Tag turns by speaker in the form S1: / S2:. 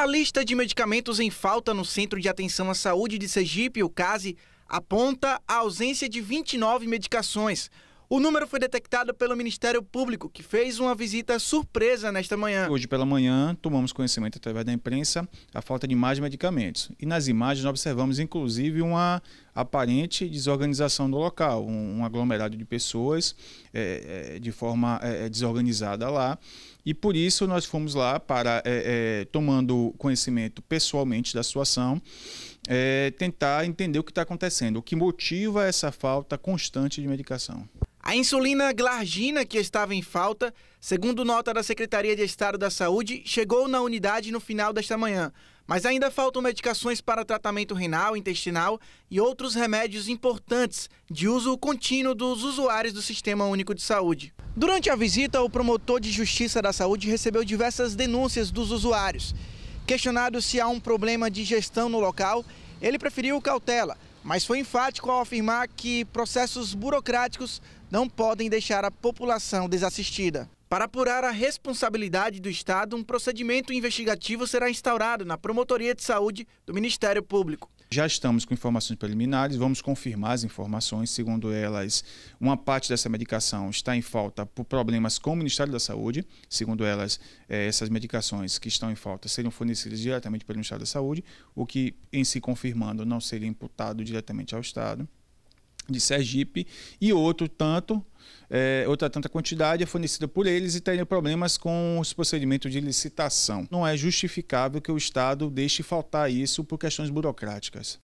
S1: A lista de medicamentos em falta no Centro de Atenção à Saúde de Sergipe, o CASE, aponta a ausência de 29 medicações, o número foi detectado pelo Ministério Público, que fez uma visita surpresa nesta manhã.
S2: Hoje pela manhã, tomamos conhecimento através da imprensa a falta de mais medicamentos. E nas imagens observamos inclusive uma aparente desorganização do local, um, um aglomerado de pessoas é, é, de forma é, é desorganizada lá. E por isso nós fomos lá para, é, é, tomando conhecimento pessoalmente da situação, tentar entender o que está acontecendo, o que motiva essa falta constante de medicação.
S1: A insulina glargina, que estava em falta, segundo nota da Secretaria de Estado da Saúde, chegou na unidade no final desta manhã. Mas ainda faltam medicações para tratamento renal, intestinal e outros remédios importantes de uso contínuo dos usuários do Sistema Único de Saúde. Durante a visita, o promotor de Justiça da Saúde recebeu diversas denúncias dos usuários. Questionado se há um problema de gestão no local, ele preferiu cautela mas foi enfático ao afirmar que processos burocráticos não podem deixar a população desassistida. Para apurar a responsabilidade do Estado, um procedimento investigativo será instaurado na Promotoria de Saúde do Ministério Público.
S2: Já estamos com informações preliminares, vamos confirmar as informações. Segundo elas, uma parte dessa medicação está em falta por problemas com o Ministério da Saúde. Segundo elas, eh, essas medicações que estão em falta seriam fornecidas diretamente pelo Ministério da Saúde, o que, em se si confirmando, não seria imputado diretamente ao Estado de Sergipe e outro tanto, é, outra tanta quantidade é fornecida por eles e teria problemas com os procedimentos de licitação. Não é justificável que o Estado deixe faltar isso por questões burocráticas.